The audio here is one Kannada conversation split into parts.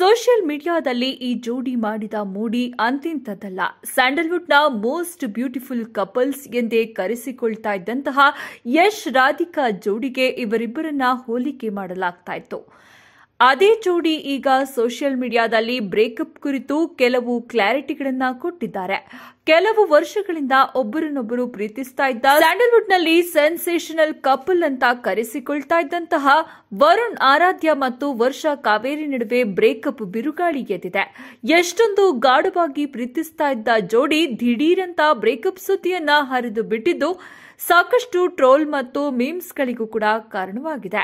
ಸೋಷಿಯಲ್ ಮೀಡಿಯಾದಲ್ಲಿ ಈ ಜೋಡಿ ಮಾಡಿದ ಮೂಡಿ ಅಂತಿಂತದ್ದಲ್ಲ ಸ್ಯಾಂಡಲ್ವುಡ್ನ ಮೋಸ್ಟ್ ಬ್ಯೂಟಿಫುಲ್ ಕಪಲ್ಸ್ ಎಂದೇ ಕರೆಸಿಕೊಳ್ತಾ ಇದ್ದಂತಹ ಯಶ್ ರಾಧಿಕಾ ಜೋಡಿಗೆ ಇವರಿಬ್ಬರನ್ನ ಹೋಲಿಕೆ ಮಾಡಲಾಗ್ತಾ ಅದೇ ಜೋಡಿ ಈಗ ಸೋಷಿಯಲ್ ಮೀಡಿಯಾದಲ್ಲಿ ಬ್ರೇಕಪ್ ಕುರಿತು ಕೆಲವು ಕ್ಲಾರಿಟಿಗಳನ್ನ ಕೊಟ್ಟಿದ್ದಾರೆ ಕೆಲವು ವರ್ಷಗಳಿಂದ ಒಬ್ಬರನ್ನೊಬ್ಬರು ಪ್ರೀತಿಸ್ತಾ ಇದ್ದ ಸ್ಯಾಂಡಲ್ವುಡ್ ನಲ್ಲಿ ಸೆನ್ಸೇಷನಲ್ ಕಪಲ್ ಅಂತ ಕರೆಸಿಕೊಳ್ತಾ ಇದ್ದಂತಹ ವರುಣ್ ಆರಾಧ್ಯ ಮತ್ತು ವರ್ಷ ಕಾವೇರಿ ನಡುವೆ ಬ್ರೇಕಪ್ ಬಿರುಗಾಳಿ ಎದ್ದಿದೆ ಎಷ್ಟೊಂದು ಗಾಢವಾಗಿ ಪ್ರೀತಿಸ್ತಾ ಇದ್ದ ಜೋಡಿ ದಿಢೀರಂತ ಬ್ರೇಕಪ್ ಸುದ್ದಿಯನ್ನ ಹರಿದು ಬಿಟ್ಟಿದ್ದು ಸಾಕಷ್ಟು ಟ್ರೋಲ್ ಮತ್ತು ಮೀಮ್ಸ್ಗಳಿಗೂ ಕೂಡ ಕಾರಣವಾಗಿದೆ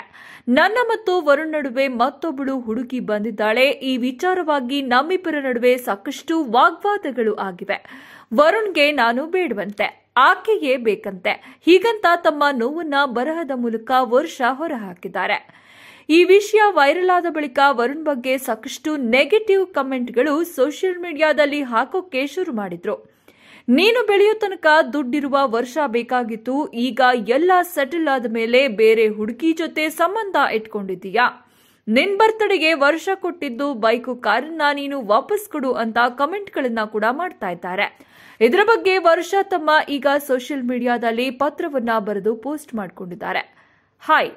ನನ್ನ ಮತ್ತು ವರುಣ್ ನಡುವೆ ಮತ್ತೊಬ್ಬಳು ಹುಡುಗಿ ಬಂದಿದ್ದಾಳೆ ಈ ವಿಚಾರವಾಗಿ ನಮ್ಮಿಬ್ಬರ ನಡುವೆ ಸಾಕಷ್ಟು ವಾಗ್ವಾದಗಳು ಆಗಿವೆ ವರುಣ್ಗೆ ನಾನು ಬೇಡುವಂತೆ ಆಕೆಯೇ ಬೇಕಂತೆ ಹೀಗಂತ ತಮ್ಮ ನೋವನ್ನ ಬರಹದ ಮೂಲಕ ವರ್ಷ ಹೊರಹಾಕಿದ್ದಾರೆ ಈ ವಿಷಯ ವೈರಲ್ ಆದ ಬಳಿಕ ವರುಣ್ ಬಗ್ಗೆ ಸಾಕಷ್ಟು ನೆಗೆಟಿವ್ ಕಮೆಂಟ್ಗಳು ಸೋಷಿಯಲ್ ಮೀಡಿಯಾದಲ್ಲಿ ಹಾಕೋಕೆ ಶುರು ಮಾಡಿದ್ರು ನೀನು ಬೆಳೆಯೋ ತನಕ ದುಡ್ಡಿರುವ ವರ್ಷ ಬೇಕಾಗಿತ್ತು ಈಗ ಎಲ್ಲ ಸೆಟಲ್ ಆದ ಮೇಲೆ ಬೇರೆ ಹುಡುಗಿ ಜೊತೆ ಸಂಬಂಧ ಇಟ್ಕೊಂಡಿದ್ದೀಯಾ ನಿನ್ ಬರ್ತಡೆಗೆ ವರ್ಷ ಕೊಟ್ಟಿದ್ದು ಬೈಕು ಕಾರನ್ನ ನೀನು ವಾಪಸ್ ಕೊಡು ಅಂತ ಕಮೆಂಟ್ಗಳನ್ನ ಕೂಡ ಮಾಡ್ತಾ ಇದ್ದಾರೆ ಇದರ ಬಗ್ಗೆ ವರ್ಷ ತಮ್ಮ ಈಗ ಸೋಷಿಯಲ್ ಮೀಡಿಯಾದಲ್ಲಿ ಪತ್ರವನ್ನ ಬರೆದು ಪೋಸ್ಟ್ ಮಾಡಿಕೊಂಡಿದ್ದಾರೆ ಹಾಯ್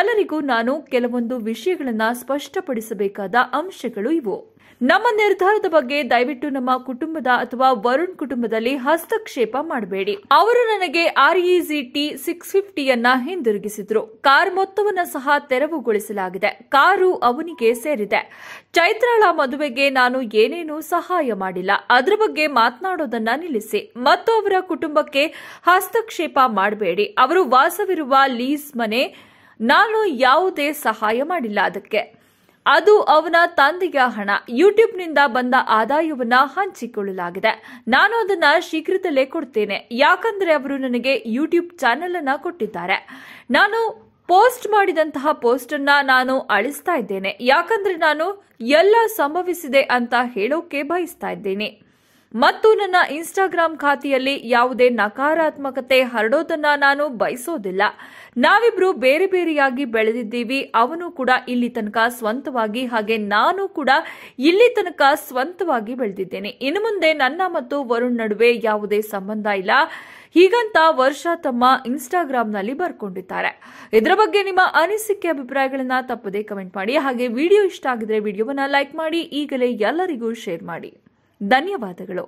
ಎಲ್ಲರಿಗೂ ನಾನು ಕೆಲವೊಂದು ವಿಷಯಗಳನ್ನ ಸ್ಪಷ್ಟಪಡಿಸಬೇಕಾದ ಅಂಶಗಳು ಇವು ನಮ್ಮ ನಿರ್ಧಾರದ ಬಗ್ಗೆ ದಯವಿಟ್ಟು ನಮ್ಮ ಕುಟುಂಬದ ಅಥವಾ ವರುಣ್ ಕುಟುಂಬದಲ್ಲಿ ಹಸ್ತಕ್ಷೇಪ ಮಾಡಬೇಡಿ ಅವರು ನನಗೆ ಆರ್ಇಜಿ ಟಿ ಸಿಕ್ಸ್ ಫಿಫ್ಟಿಯನ್ನ ಹಿಂದಿರುಗಿಸಿದ್ರು ಕಾರ್ ಮೊತ್ತವನ್ನ ಸಹ ತೆರವುಗೊಳಿಸಲಾಗಿದೆ ಕಾರು ಅವನಿಗೆ ಸೇರಿದೆ ಚೈತ್ರಾಳ ಮದುವೆಗೆ ನಾನು ಏನೇನೂ ಸಹಾಯ ಮಾಡಿಲ್ಲ ಅದರ ಬಗ್ಗೆ ಮಾತನಾಡೋದನ್ನ ನಿಲ್ಲಿಸಿ ಮತ್ತು ಅವರ ಕುಟುಂಬಕ್ಕೆ ಹಸ್ತಕ್ಷೇಪ ಮಾಡಬೇಡಿ ಅವರು ವಾಸವಿರುವ ಲೀಸ್ ಮನೆ ನಾನು ಯಾವುದೇ ಸಹಾಯ ಮಾಡಿಲ್ಲ ಅದಕ್ಕೆ ಅದು ಅವನ ತಂದೆಯ ಹಣ ಯೂಟ್ಯೂಬ್ನಿಂದ ಬಂದ ಆದಾಯವನ್ನ ಹಂಚಿಕೊಳ್ಳಲಾಗಿದೆ ನಾನು ಅದನ್ನ ಶೀಘ್ರದಲ್ಲೇ ಕೊಡ್ತೇನೆ ಯಾಕಂದ್ರೆ ಅವರು ನನಗೆ ಯೂಟ್ಯೂಬ್ ಚಾನೆಲ್ ಅನ್ನ ಕೊಟ್ಟಿದ್ದಾರೆ ನಾನು ಪೋಸ್ಟ್ ಮಾಡಿದಂತಹ ಪೋಸ್ಟ್ ಅನ್ನ ನಾನು ಅಳಿಸ್ತಾ ಇದ್ದೇನೆ ಯಾಕಂದ್ರೆ ನಾನು ಎಲ್ಲ ಸಂಭವಿಸಿದೆ ಅಂತ ಹೇಳೋಕೆ ಬಯಸ್ತಾ ಇದ್ದೇನೆ ಮತ್ತು ನನ್ನ ಇನ್ಸ್ಟಾಗ್ರಾಂ ಖಾತೆಯಲ್ಲಿ ಯಾವುದೇ ನಕಾರಾತ್ಮಕತೆ ಹರಡೋದನ್ನ ನಾನು ಬಯಸೋದಿಲ್ಲ ನಾವಿಬ್ರು ಬೇರೆ ಬೇರೆಯಾಗಿ ಬೆಳೆದಿದ್ದೀವಿ ಅವನು ಕೂಡ ಇಲ್ಲಿ ತನಕ ಸ್ವಂತವಾಗಿ ಹಾಗೆ ನಾನು ಕೂಡ ಇಲ್ಲಿ ತನಕ ಸ್ವಂತವಾಗಿ ಬೆಳೆದಿದ್ದೇನೆ ಇನ್ನು ಮುಂದೆ ನನ್ನ ಮತ್ತು ವರುಣ್ ನಡುವೆ ಯಾವುದೇ ಸಂಬಂಧ ಇಲ್ಲ ಹೀಗಂತ ವರ್ಷ ತಮ್ಮ ಇನ್ಸ್ಟಾಗ್ರಾಂನಲ್ಲಿ ಬರ್ಕೊಂಡಿದ್ದಾರೆ ಇದರ ಬಗ್ಗೆ ನಿಮ್ಮ ಅನಿಸಿಕೆ ಅಭಿಪ್ರಾಯಗಳನ್ನ ತಪ್ಪದೇ ಕಮೆಂಟ್ ಮಾಡಿ ಹಾಗೆ ವಿಡಿಯೋ ಇಷ್ಟ ಆಗಿದ್ರೆ ವಿಡಿಯೋವನ್ನ ಲೈಕ್ ಮಾಡಿ ಈಗಲೇ ಎಲ್ಲರಿಗೂ ಶೇರ್ ಮಾಡಿ ಧನ್ಯವಾದಗಳು